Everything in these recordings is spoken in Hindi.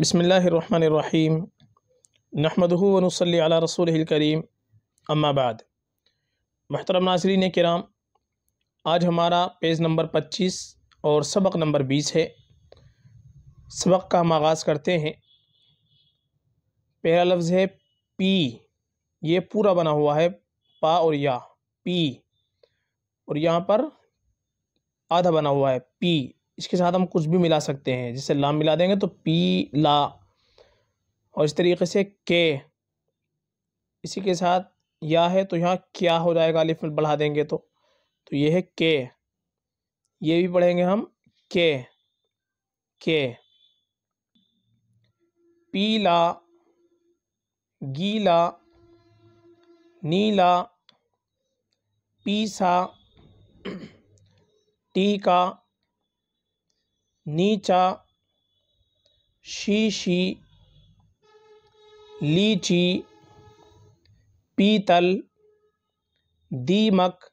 बसमीम नहमदूनसली रसूल करीम अम्माबाद महतरम नाजरीन कराम आज हमारा पेज नंबर 25 और सबक नंबर 20 है सबक का हम आगाज़ करते हैं पहला लफ्ज़ है पी ये पूरा बना हुआ है पा और या पी और यहाँ पर आधा बना हुआ है पी इसके साथ हम कुछ भी मिला सकते हैं जैसे ला मिला देंगे तो पी ला और इस तरीके से के इसी के साथ या है तो यहाँ क्या हो जाएगा अलिफ बढ़ा देंगे तो तो ये है के ये भी पढ़ेंगे हम के के पीला गीला नीला पीसा टीका नीचा शीशी लीची पीतल दीमक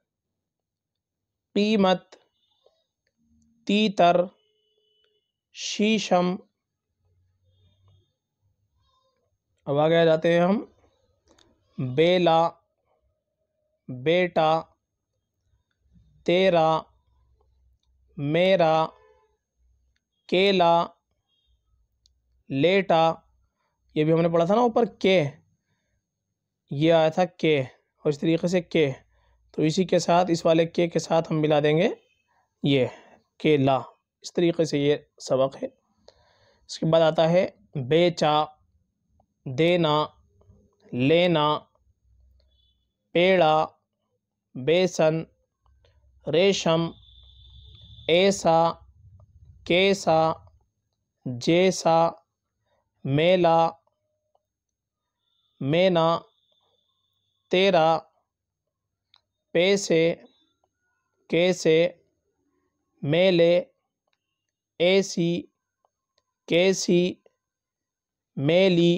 कीमत तीतर शीशम अब आगे आ जाते हैं हम बेला बेटा तेरा मेरा केला लेटा ये भी हमने पढ़ा था ना ऊपर के ये आया था के और इस तरीके से के तो इसी के साथ इस वाले के के साथ हम मिला देंगे ये केला इस तरीके से ये सबक है इसके बाद आता है बेचा देना लेना पेड़ा बेसन रेशम ऐसा कैसा जैसा मेला मैना तेरा पैसे कैसे मेले ऐसी कैसी मेली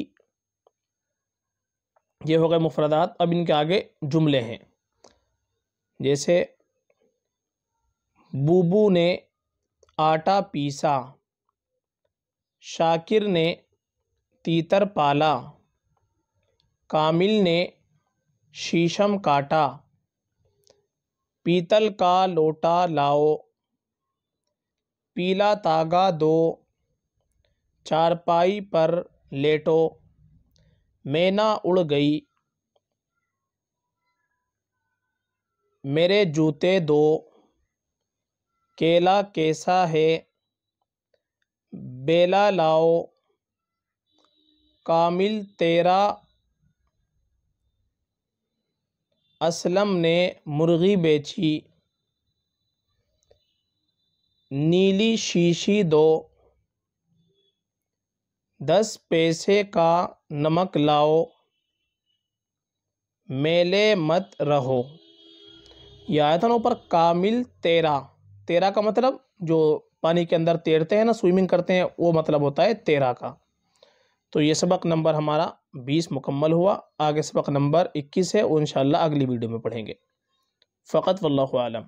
ये हो गए मुफरदात अब इनके आगे जुमले हैं जैसे बूबू ने आटा पीसा शाकिर ने तीतर पाला कामिल ने शीशम काटा पीतल का लोटा लाओ पीला तागा दो चारपाई पर लेटो मैना उड़ गई मेरे जूते दो केला कैसा है बेला लाओ कामिल तेरा असलम ने मुर्गी बेची नीली शीशी दो दस पैसे का नमक लाओ मेले मत रहो यह ऊपर कामिल तेरा तेरा का मतलब जो पानी के अंदर तैरते हैं ना स्विमिंग करते हैं वो मतलब होता है तेरा का तो ये सबक नंबर हमारा बीस मुकम्मल हुआ आगे सबक नंबर इक्कीस है वो इन अगली वीडियो में पढ़ेंगे फ़कत वल्लम